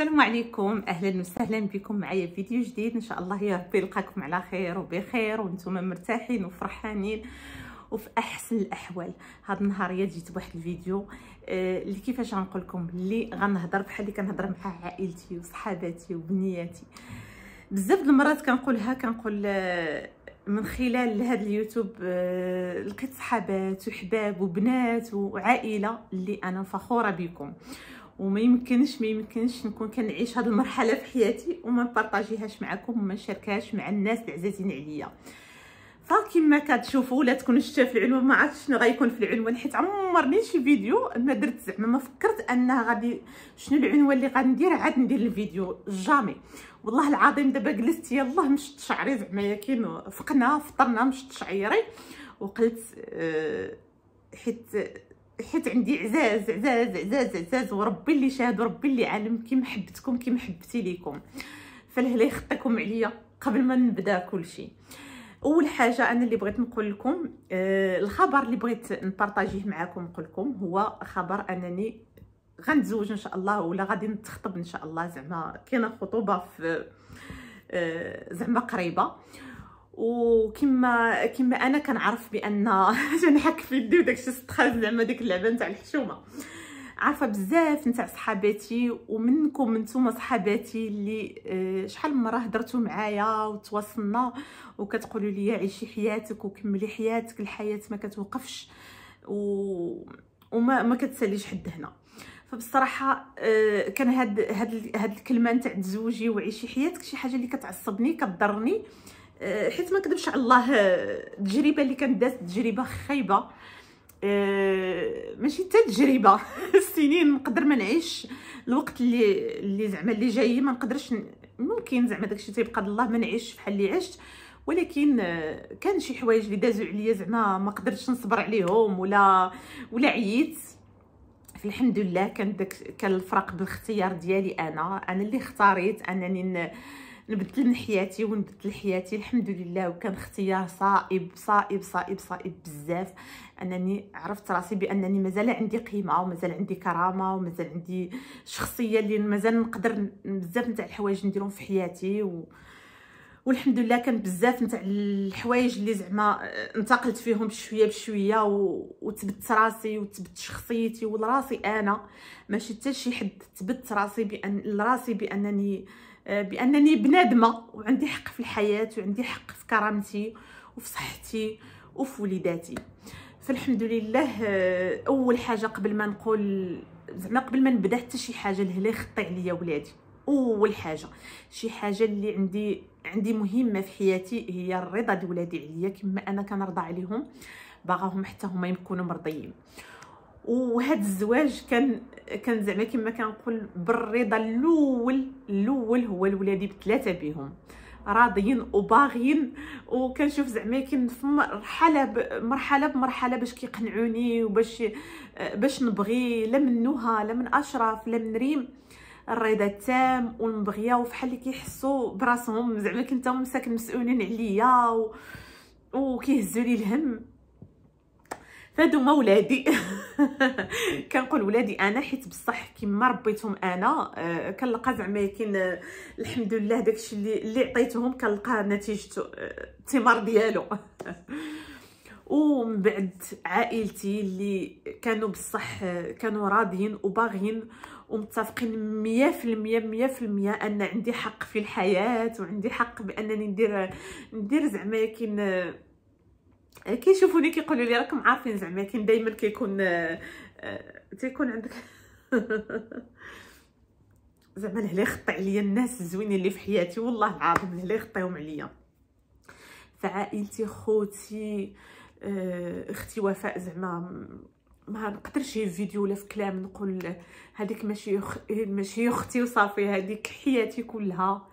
السلام عليكم اهلا وسهلا بكم معايا فيديو جديد ان شاء الله يا ربي يلقاكم على خير وبخير وانتم مرتاحين وفرحانين وفي احسن الاحوال هاد النهار جيت بواحد الفيديو آه، اللي كيفاش غنقول لكم اللي غنهضر بحال اللي كنهضر مع عائلتي وصحاباتي وبنياتي بزاف د المرات كنقولها كنقول آه، من خلال هذا اليوتيوب آه، لقيت صحابات وحباب وبنات وعائله اللي انا فخوره بكم وما يمكنش ما يمكنش نكون كنعيش هذه المرحله في حياتي وما نبارطاجيهاش معكم وما نشاركهاش مع الناس العزازين عليا فكما كتشوفوا ولا تكونوا شتا في العنوان ما عرفتش شنو غيكون في العنوان حيت عمرني شي فيديو ما درت زعما ما فكرت انها غادي شنو العنوان اللي غندير عاد ندير الفيديو جامي والله العظيم دابا جلست يلاه مشط شعري زعما ياكين فقنا فطرنا مشط شعيري وقلت أه حيت حيت عندي عزاز عزاز عزاز عزاز وربي اللي شاهد وربي اللي عالم كي محبتكم كي محبتي ليكم فالهلا يخطيكم عليا قبل ما نبدا كلشي اول حاجه انا اللي بغيت نقول لكم آه الخبر اللي بغيت نبارطاجيه معكم نقول لكم هو خبر انني غنتزوج ان شاء الله ولا غادي نتخطب ان شاء الله زعما كاينه خطوبه في آه زعما قريبه آه وكما كما انا كنعرف بان جنحك في يدي وداكشي ستخاز زعما ديك اللعبه نتاع الحشومه عارفه بزاف نتاع صحاباتي ومنكم نتوما صحاباتي اللي آه، شحال من مره هدرتو معايا وتواصلنا وكتقولوا لي عيشي حياتك وكملي حياتك الحياه ما كتوقفش و... وما ما كتساليش حد هنا فبصراحه آه، كان هاد هاد هاد الكلمه نتاع تزوجي وعيشي حياتك شي حاجه اللي كتعصبني كتضرني آه، حيت ما نكذبش على الله التجربه آه، اللي كانت دازت تجربه خايبه آه، ماشي حتى تجربه السنين نقدر ما نعيش الوقت اللي اللي زعما اللي جاي ما نقدرش ممكن زعما داكشي تيبقى الله ما نعيش بحال اللي عشت ولكن كان شي حوايج اللي دازوا عليا زعما ما قدرتش نصبر عليهم ولا ولا عييت فالحمد لله كان داك كان الفرق بالاختيار ديالي انا انا اللي اختاريت انني نبدل من حياتي ونبدل حياتي الحمد لله وكان اختيار صائب صائب صائب صائب بزاف انني عرفت راسي بانني مازال عندي قيمه ومازال عندي كرامه ومازال عندي شخصيه اللي مازال نقدر بزاف نتاع الحوايج نديرهم في حياتي و... والحمد لله كان بزاف نتاع الحوايج اللي زعما آه، انتقلت فيهم بشويه بشويه و... وتبت راسي وتبت شخصيتي ولراسي انا ماشي حتى شي حد تبت راسي بان لراسي بانني آه، بانني بنادمه وعندي حق في الحياه وعندي حق في كرامتي وفي صحتي وفي وليداتي فالحمد لله آه، اول حاجه قبل ما نقول زعما قبل ما نبدا حتى شي حاجه لهلا يخطي عليا ولادي اول حاجه شي حاجه اللي عندي عندي مهمه في حياتي هي الرضا ديال ولادي عليا كما انا كنرضى عليهم باغاهم حتى هما يكونوا مرضيين وهذا الزواج كان كان زعما كما كنقول بالرضا الاول الاول هو الولادي بثلاثه بهم راضيين وباغيين وكنشوف زعما كن في مرحله مرحله بمرحله باش كيقنعوني وباش باش نبغي لا من نهى لا من اشرف لا من ريم الرضا التام والمبغيه وفحال اللي كيحسوا براسهم زعما كنت مساكن مسؤولين عليا وكيهزوا لي الهم فهادو هما ولادي كنقول ولادي انا حيت بصح كيما ربيتهم انا آه، كنلقى زعما كاين آه، الحمد لله داكشي اللي اللي عطيتهم كنلقى نتيجته آه، الثمار ديالو ومن بعد عائلتي اللي كانوا بصح كانوا راضيين وباغيين ومتفقين مية في المية مية في المية أن عندي حق في الحياة وعندي حق بأنني ندير ندير زعما كاين كيشوفوني كيقولوا لي راكم عارفين زعما كاين دائما كيكون آه، آه، تيكون عندك زعما الهلا يخطي عليا الناس الزوينين اللي في حياتي والله العظيم الهلا يخطيهم عليا فعائلتي خوتي آه، اختي وفاء زعما ما نقدرش في فيديو ولا في كلام نقول هذيك ماشي أخ... ماشي اختي وصافي هذيك حياتي كلها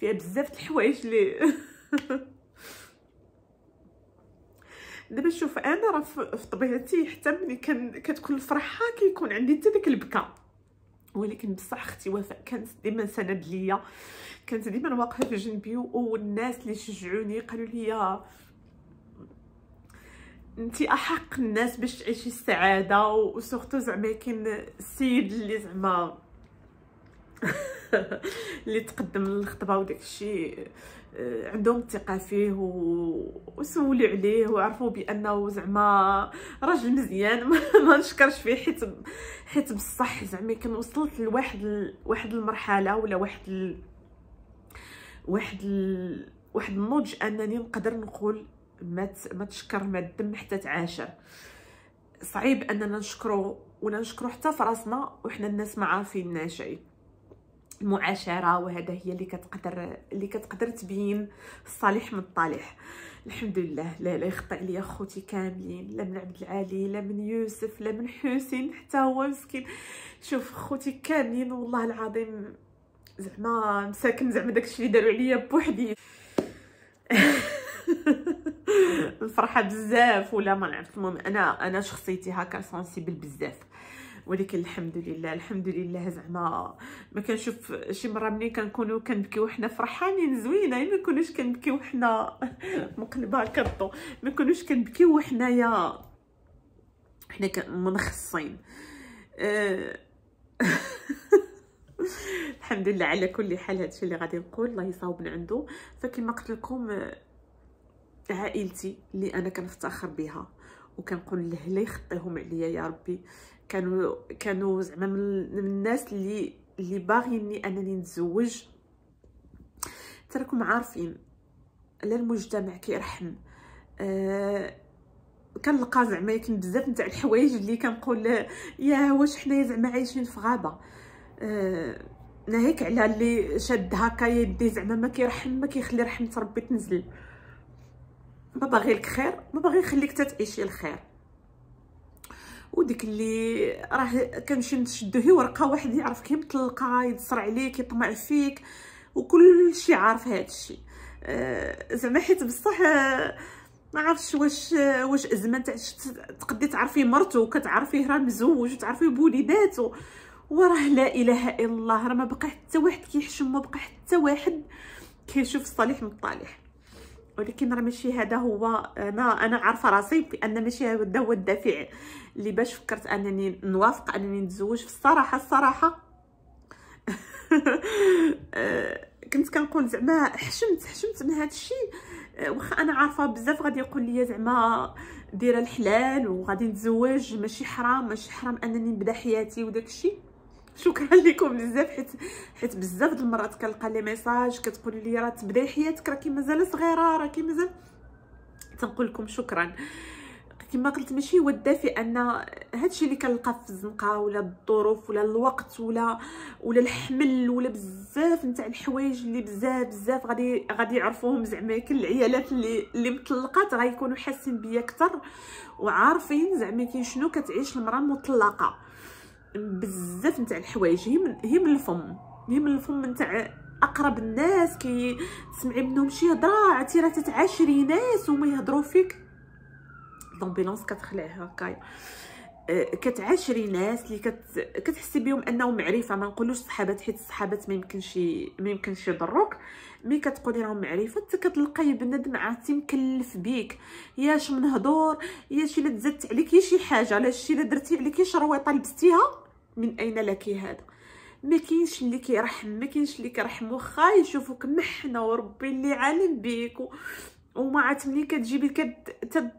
فيها بزاف د الحوايج اللي دابا شوف انا راه في طبيعتي حتى ملي كتكون الفرحه كيكون عندي حتى ديك البكا ولكن بصح اختي وفاء كانت ديما سند ليا كانت ديما واقفه في جنبي والناس اللي شجعوني قالوا لي انت احق الناس باش تعيشي السعاده وسورتو زعما كاين السيد اللي زعما اللي تقدم للخطبه وداك الشيء آه، عندهم الثقه فيه و... وسولوا عليه وعرفوا بانه زعما راجل مزيان ما نشكرش فيه حيت حيت بصح زعما كان وصلت لواحد ال... واحد المرحله ولا واحد ال... واحد ال... واحد النضج انني نقدر نقول ما ما تشكر ما الدم حتى تعاشر صعيب اننا نشكرو ولا نشكرو حتى فراسنا وحنا الناس ما عارفين شيء معاشره وهذا هي اللي كتقدر اللي كتقدر تبين الصالح من الطالح الحمد لله لا لا يخطئ لي خوتي كاملين لا من عبد العالي لا من يوسف لا من حسين حتى هو مسكين شوف خوتي كاملين والله العظيم زعما مساكن زعما داكشي اللي داروا عليا بوحدي الفرحه بزاف ولا ما نعرف المهم انا انا شخصيتي هكا سونسيبل بزاف ولكن الحمد لله الحمد لله زعما ما كنشوف شي مره ملي كنكونوا كنبكيو حنا فرحانين زوينين ما نكونوش كنبكيو حنا مقلبه كرطو ما نكونوش كنبكيو حنايا حنا منخصين أه الحمد لله على كل حال هادشي اللي غادي نقول الله يصاوب من عنده فكما قلت لكم عائلتي اللي انا كنفتخر بها وكنقول له لا يخطيهم عليا يا ربي كانوا كانوا زعما من الناس اللي اللي باغيني انني نتزوج تراكم عارفين لا المجتمع كيرحم آه كنلقى زعما يمكن بزاف نتاع الحوايج اللي كنقول يا واش حنايا زعما عايشين في غابه آه ناهيك على اللي شاد هكا يدي زعما ما كيرحم ما كيخلي رحمه ربي تنزل ما باغي لك خير ما باغي نخليك تعيشي الخير وديك اللي راه كنمشي هي ورقه واحد يعرف كي مطلقه يتصرع عليك يطمع فيك وكل شيء عارف هذا الشيء أه زعما حيت بصح آه، ما عرفتش واش آه، واش ازمه تقدي تعرفي مرتو وكتعرفيه راه مزوج وتعرفيه بوليداتو وراه لا اله الا الله راه ما بقى حتى واحد كيحشم ما بقى حتى واحد كيشوف الصالح من الطالح ولكن راه ماشي هذا هو انا انا عارفه راسي بان ماشي هذا هو الدافع اللي باش فكرت انني نوافق انني نتزوج في الصراحه الصراحه كنت كنقول زعما حشمت حشمت من هذا الشيء واخا انا عارفه بزاف غادي يقول لي زعما دايره الحلال وغادي نتزوج ماشي حرام ماشي حرام انني نبدا حياتي وداك الشيء شكرا لكم بزاف حيت حيت بزاف د المرات كنلقى لي ميساج كتقول لي راه تبداي حياتك راكي مازال صغيره راكي مازال تنقول لكم شكرا كما قلت ماشي هو الدافع ان هادشي اللي كنلقى في الزنقه ولا الظروف ولا الوقت ولا ولا الحمل ولا بزاف نتاع الحوايج اللي بزاف بزاف غادي غادي يعرفوهم زعما كل العيالات اللي اللي مطلقات غيكونوا حاسين بيا اكثر وعارفين زعما كاين شنو كتعيش المراه مطلقه بزاف نتاع الحوايج هي من هي من الفم هي من الفم نتاع اقرب الناس كي تسمعي منهم شي هضره راه تتعاشري ناس وما يهضروا فيك الامبيلونس كتخلع هكايا كتعاشري ناس اللي كت... كتحسي بهم انهم معرفه ما نقولوش صحابات حيت الصحابات ما يمكنش ما يمكنش يضروك مي كتقولي راهم معرفه كتلقاي بنادم عرفتي مكلف بيك ياش من هضور يا شي لا تزدت عليك يا شي حاجه لا شي لا درتي عليك شي رويطه لبستيها من اين لك هذا ما كاينش اللي كيرحم ما كاينش اللي كيرحم واخا يشوفوك محنه وربي اللي عالم بيك و... وما عاد ملي كتجيبي كت تد...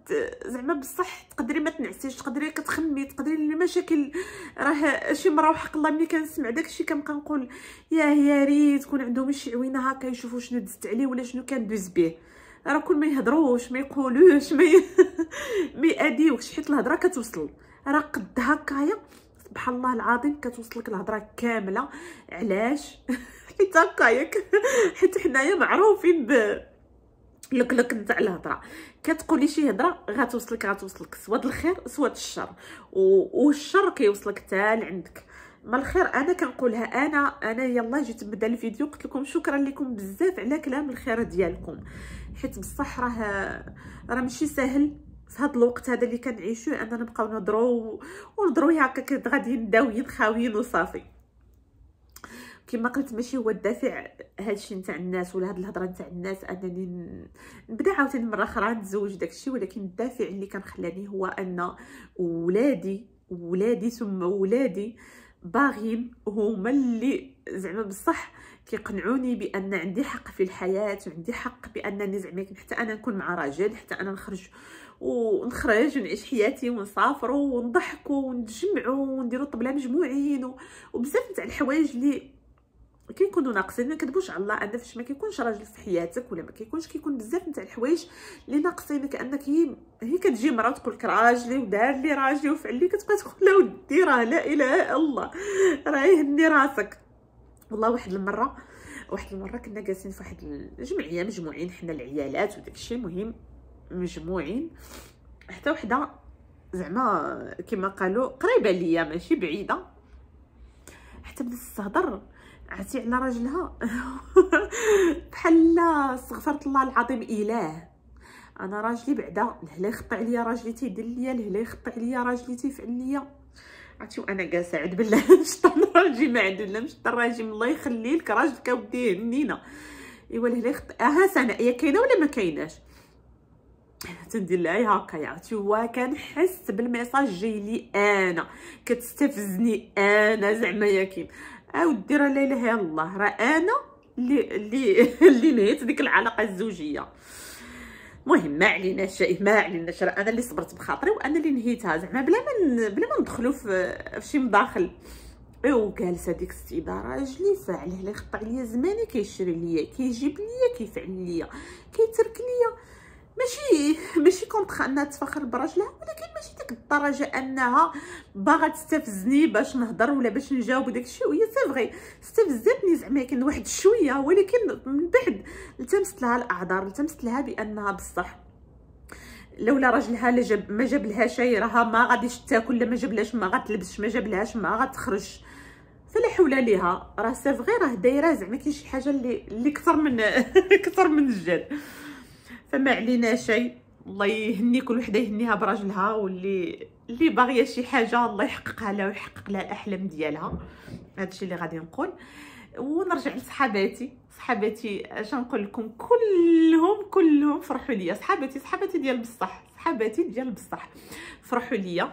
زعما بصح تقدري ما تنعسيش تقدري كتخمي تقدري المشاكل راه شي مره وحق الله ملي كنسمع داكشي كنبقى نقول يا يا ريت تكون عندهم شي عوينه هكا يشوفوا شنو دزت عليه ولا شنو كندوز به راه كل ما يهضروش ما يقولوش ما ي... ما ياديوكش حيت الهضره كتوصل راه قد هكايا سبحان الله العظيم كتوصلك الهضره كامله علاش حيت هكاياك حيت حنايا معروفين ب لكلك نتاع الهضره كتقولي شي هضره غتوصلك غتوصلك سواء الخير سواء الشر و... والشر كيوصلك حتى لعندك ما الخير انا كنقولها انا انا يلا جيت نبدا الفيديو قلت لكم شكرا لكم بزاف على كلام الخير ديالكم حيت بصح راه راه ماشي سهل في هذا الوقت هذا اللي كنعيشوه اننا نبقاو نهضروا ونهضروا هكا غاديين داويين خاويين وصافي كما قلت ماشي هو الدافع هادشي نتاع الناس ولا هاد الهضره نتاع الناس انني نبدا عاوتاني مره اخرى نتزوج داكشي ولكن الدافع اللي كان خلاني هو ان ولادي ولادي ثم ولادي باغين هما اللي زعما بصح كيقنعوني بان عندي حق في الحياه وعندي حق بانني زعما حتى انا نكون مع راجل حتى انا نخرج ونخرج ونعيش حياتي ونسافروا ونضحكوا ونتجمعوا ونديروا طبله مجموعين وبزاف تاع الحوايج اللي كيكونوا ناقصين ما كذبوش على الله ان فاش ما كيكونش راجل في حياتك ولا ما كيكونش كيكون بزاف نتاع الحوايج اللي ناقصينك انك هي هي كتجي مرا تقول لك راجلي ودار لي راجلي وفعل لي كتبقى تقول لها ودي راه لا اله الا الله راه يهني راسك والله واحد المره واحد المره كنا جالسين في واحد الجمعيه مجموعين حنا العيالات وداكشي مهم مجموعين حتى وحده زعما كما قالوا قريبه ليا ماشي بعيده حتى بدات تهضر عرفتي على راجلها بحال استغفرت الله العظيم اله انا راجلي بعدا الهلا يخطي عليا راجلي تيدير ليا الهلا يخطي عليا راجلي تيفعل ليا عرفتي وانا كالسه عاد بالله مشطن راجلي ما عندو لا مشطر راجلي الله يخلي لك راجلك اودي هنينا ايوا الهلا يخطي اها سناء هي كاينه ولا ما كايناش تندير لها هكا عرفتي هو كنحس بالميساج جاي لي انا كتستفزني انا زعما يا كيم راه لا اله الا الله راه انا اللي اللي اللي نهيت ديك العلاقه الزوجيه المهم ما شيء ما علينا شيء انا اللي صبرت بخاطري وانا اللي نهيتها زعما بلا ما بلا ما ندخلو في شي مداخل ايوا جالسه ديك السيده راجلي فاعله اللي خطا عليا زماني كيشري ليا كيجيب ليا كيفعل ليا كيترك ليا ماشي ماشي كونطخ انها تفخر براجلها ولكن ماشي ديك الدرجه انها باغا تستفزني باش نهضر ولا باش نجاوب داك الشيء وهي سي فغي استفزتني زعما كان واحد شويه ولكن من بعد التمست لها الاعذار التمست لها بانها بصح لولا راجلها جاب ما جاب لها شي راها ما غاديش تاكل ما جابلهاش ما غتلبسش ما جابلهاش ما غتخرج فلا حول ليها راه سي فغي راه دايره زعما كاين شي حاجه اللي اللي كثر من كثر من الجد فما علينا شيء الله يهني كل وحده يهنيها براجلها واللي اللي باغيه شي حاجه الله يحققها لها ويحقق لها الاحلام ديالها هادشي اللي غادي نقول ونرجع لصحاباتي صحاباتي اش نقول لكم كلهم كلهم فرحوا ليا صحاباتي صحاباتي ديال بصح صحاباتي ديال بصح فرحوا ليا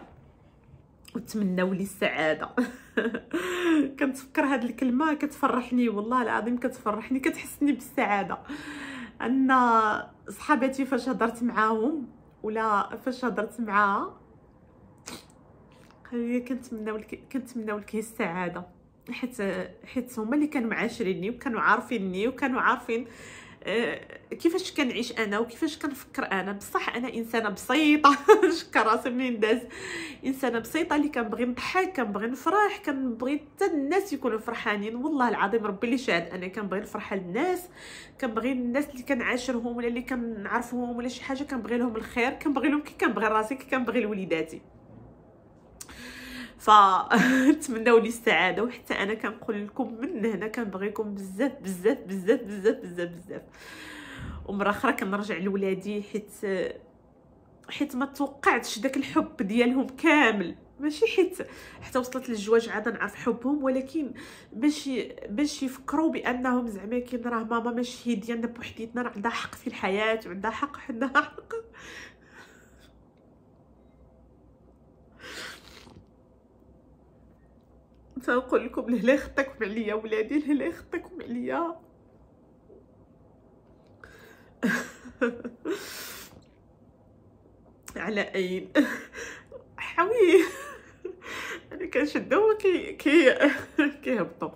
وتمنوا لي السعاده كنتفكر هاد الكلمه كتفرحني والله العظيم كتفرحني كتحسني بالسعاده ان صحاباتي فاش هضرت معاهم ولا فاش هضرت معاها قالوا لي كنتمنوا كنتمنوا لك السعاده حيت حيت هما اللي كانوا معاشريني وكانوا عارفيني وكانوا عارفين آه، كيفاش كنعيش انا وكيفاش كنفكر انا بصح انا انسانه بسيطه شكرا راسي منين داز انسانه بسيطه اللي كنبغي نضحك كنبغي نفرح كنبغي حتى الناس يكونوا فرحانين والله العظيم ربي اللي شاهد انا كنبغي نفرح للناس كنبغي الناس اللي كنعاشرهم ولا اللي كنعرفهم ولا شي حاجه كنبغي لهم الخير كنبغي لهم كي كنبغي راسي كي كنبغي لوليداتي فنتمنوا لي السعاده وحتى انا كنقول لكم من هنا كنبغيكم بزاف بزاف بزاف بزاف بزاف بزاف ومره اخرى كنرجع لولادي حيت حيت ما توقعتش داك الحب ديالهم كامل ماشي حيت حتى وصلت للجواج عاد نعرف حبهم ولكن باش باش يفكروا بانهم زعما كاين راه ماما ماشي هي ديالنا بوحديتنا عندها حق في الحياه وعندها حق عندها حق نقول لكم لهلا خطاكم عليا ولادي لهلا خطاكم عليا على اين حوي انا كنشدهم كي كي كيهبطوا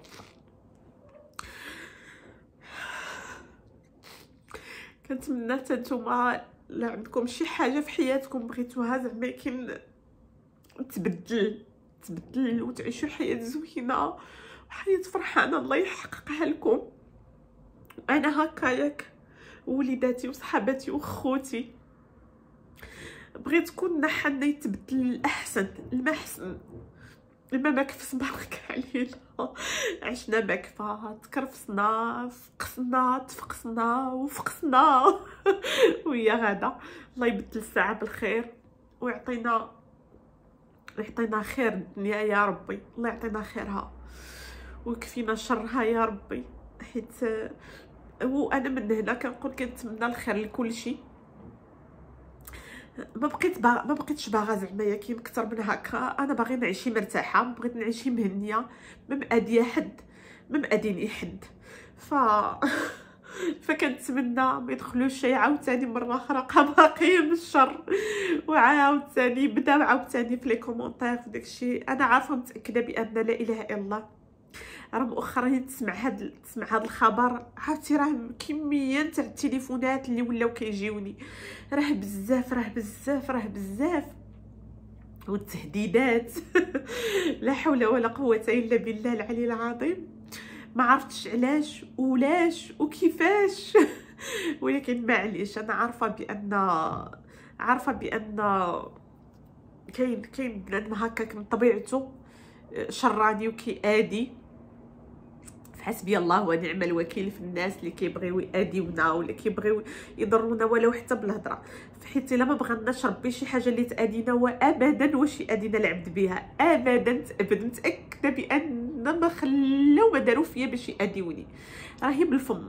كنتمنى حتى نتوما لا عندكم شي حاجه في حياتكم بغيتوها زعما كاين تبدل تبدل وتعيشوا حياه زوينه وحياه فرحانه الله يحققها لكم انا هكاياك وليداتي وصحاباتي وخوتي كنا حنا يتبدل الاحسن المحسن لما ما كفس مبارك علينا عشنا مكفات تكرفصنا فقصنا تفقصنا وفقصنا ويا غدا الله يبدل الساعه بالخير ويعطينا يعطينا خير الدنيا يا ربي الله يعطينا خيرها ويكفينا شرها يا ربي حيت وانا من هنا كنقول كنتمنى الخير لكل شيء ما بقيت با... ما بقيتش باغا زعما كي اكثر من هكا انا باغي نعيشي مرتاحه بغيت نعيشي مهنيه ما مأدي حد ما مأديني حد ف فكنتمنى ما يدخلوش شي عاوتاني مره اخرى قباقي من الشر وعاوتاني بداو عاوتاني في لي كومونتير في داكشي انا عارفه متاكده بان لا اله الا الله راه مؤخرا تسمع هاد تسمع هاد الخبر عرفتي راه كميه تاع التليفونات اللي ولاو كيجيوني راه بزاف راه بزاف راه بزاف والتهديدات لا حول ولا قوه الا بالله العلي العظيم ما عرفتش علاش ولاش وكيفاش ولكن معليش انا عارفه بان عارفه بان كاين كاين بنادم هكاك من طبيعته شراني وكيادي فحسبي الله ونعم الوكيل في الناس اللي كيبغيو ياديونا ولا كيبغيو يضرونا ولو حتى بالهضره حيت الا ما بغناش ربي شي حاجه اللي تادينا وابدا واش يادينا العبد بها ابدا ابدا متاكده بان دابا خلاو ما داروا فيا باش يأديوني راهي بالفم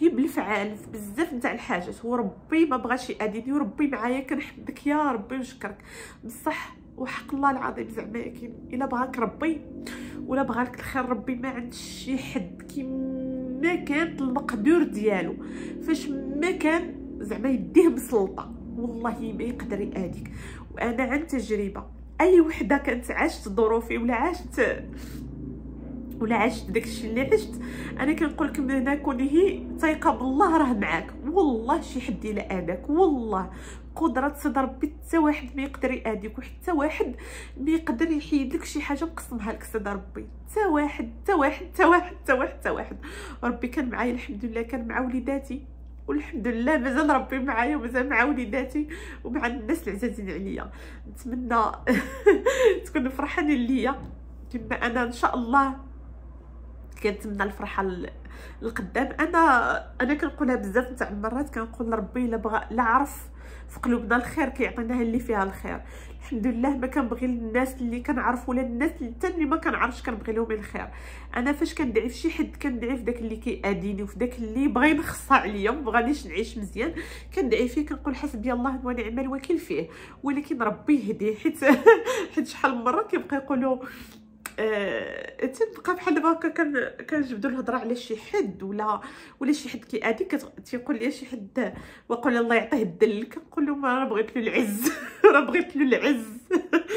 هي بالفعال بزاف نتاع الحاجات وربي ما بغاش يأديني وربي معايا كنحبك يا ربي ونشكرك بصح وحق الله العظيم زعما الا بغاك ربي ولا بغاك الخير ربي ما عند شي حد كيما كانت المقدور ديالو فاش ما كان زعما يديه بسلطه والله ما يقدر ياديك وانا عن تجربه اي وحده كانت عاشت ظروفي ولا عاشت ولا عشت داكشي اللي عشت انا كنقول لكم هنا كونه ثيقه بالله راه معاك والله شي حد الا اذاك والله قدره صدر ربي حتى واحد ما يقدر ياذيك وحتى واحد ما يقدر يحيد لك شي حاجه مقسمها لك صدر ربي حتى واحد حتى واحد حتى واحد حتى واحد حتى واحد ربي كان معايا الحمد لله كان مع وليداتي والحمد لله مازال ربي معايا ومازال مع وليداتي ومع الناس العزازين عليا نتمنى تكونوا فرحانين ليا كما انا ان شاء الله كنتمنى الفرحه القدام انا انا كنقولها بزاف نتاع المرات كنقول ربي الا بغى لا عرف في قلوبنا الخير كيعطيناها اللي فيها الخير الحمد لله ما كنبغي للناس اللي كنعرف ولا الناس اللي حتى اللي ما كنعرفش كنبغي لهم الخير انا فاش كندعي في شي حد كندعي في داك اللي كيأذيني وفي داك اللي بغى ينخصها عليا ما بغانيش نعيش مزيان كندعي فيه كنقول حسبي الله ونعم الوكيل فيه ولكن ربي يهديه حيت حيت شحال من مره كيبقى يقولوا انت أه... بحال دابا هكا كنجبدوا الهضره على شي حد ولا ولا شي حد كيأذي تيقول لي شي حد وقول الله يعطيه الدل كنقول ما راه بغيت له العز راه بغيت له العز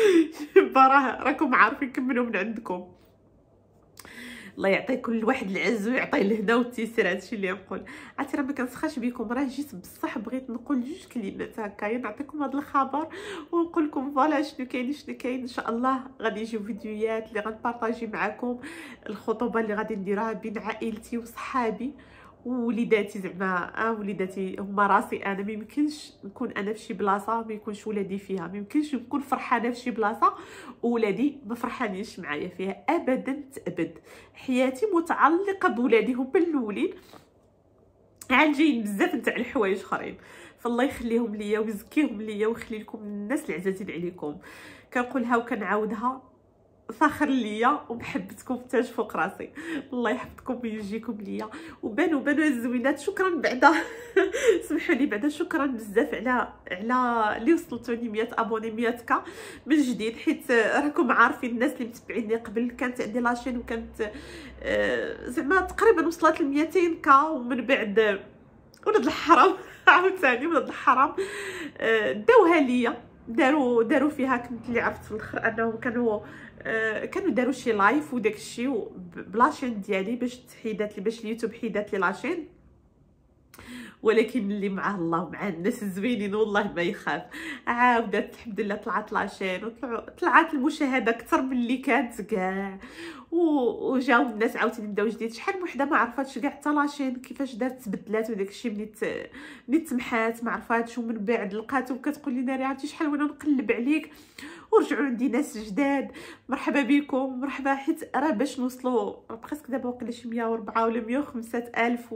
راه راكم عارفين كملوا من عندكم الله يعطي كل واحد العز ويعطي الهدى والتيسير هادشي اللي نقول عرفتي راه ما كنسخاش بكم راه جيت بصح بغيت نقول جوج كلمات هكايا نعطيكم هذا الخبر ونقول لكم فوالا شنو كاين شنو كاين ان شاء الله غادي يجيو فيديوهات اللي غنبارطاجي معكم الخطوبه اللي غادي نديرها بين عائلتي وصحابي وليداتي زعما اه وليداتي هما راسي انا ما يمكنش نكون انا فشي بلاصه ما يكونش ولادي فيها ما يمكنش نكون فرحانه فشي بلاصه وولادي ما فرحانينش معايا فيها ابدا تابد حياتي متعلقه بولادي هما الاولين عاد جايين بزاف نتاع الحوايج اخرين فالله يخليهم ليا ويزكيهم ليا ويخلي لكم الناس العزازين عليكم كنقولها وكنعاودها فخر ليا وبحبتكم تاج فوق راسي الله يحفظكم ويجيكم ليا وبانوا بانوا الزوينات شكرا بعدا سمحوا لي بعدا شكرا بزاف على على اللي وصلتوني 100 ابوني 100 كا من جديد حيت راكم عارفين الناس اللي متبعيني قبل كانت عندي لاشين وكانت آه، زعما تقريبا وصلت ل 200 كا ومن بعد ولاد الحرام عاوتاني ولاد الحرام آه، داوها ليا داروا داروا فيها كنت اللي عرفت في الاخر انهم كانوا آه، كانوا داروا شي لايف وداك الشيء بلاشين ديالي باش تحيدات لي باش اليوتيوب حيدات لي لاشين ولكن اللي معاه الله ومعاه الناس الزوينين والله ما يخاف عاودت الحمد لله طلعت لاشين وطلعت المشاهده اكثر من اللي كانت كاع وجاو الناس عاوتاني بداو جديد شحال من وحده ما عرفاتش كاع حتى لاشين كيفاش دارت تبدلات وداك الشيء ملي ملي تمحات ما عرفاتش ومن بعد لقاتو كتقول لي ناري عرفتي شحال وانا نقلب عليك ورجعوا عندي ناس جداد مرحبا بكم مرحبا حيت راه باش نوصلوا بريسك دابا وقيلا شي 104 ولا 105 الف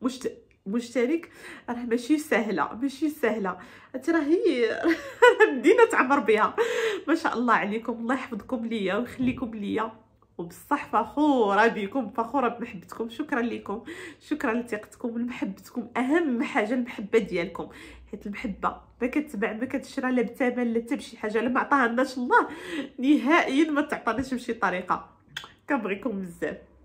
ومشت مشترك راه ماشي سهله ماشي سهله انت راهي مدينه تعمر بها ما شاء الله عليكم الله يحفظكم ليا ويخليكم ليا وبصح فخوره بكم فخوره بمحبتكم شكرا لكم شكرا لثقتكم ومحبتكم اهم حاجه المحبه ديالكم حيت المحبه ما كتباع ما كتشرى لا بثمن لا تمشي بشي حاجه لما عطاها الله نهائيا ما تعطاناش بشي طريقه كنبغيكم بزاف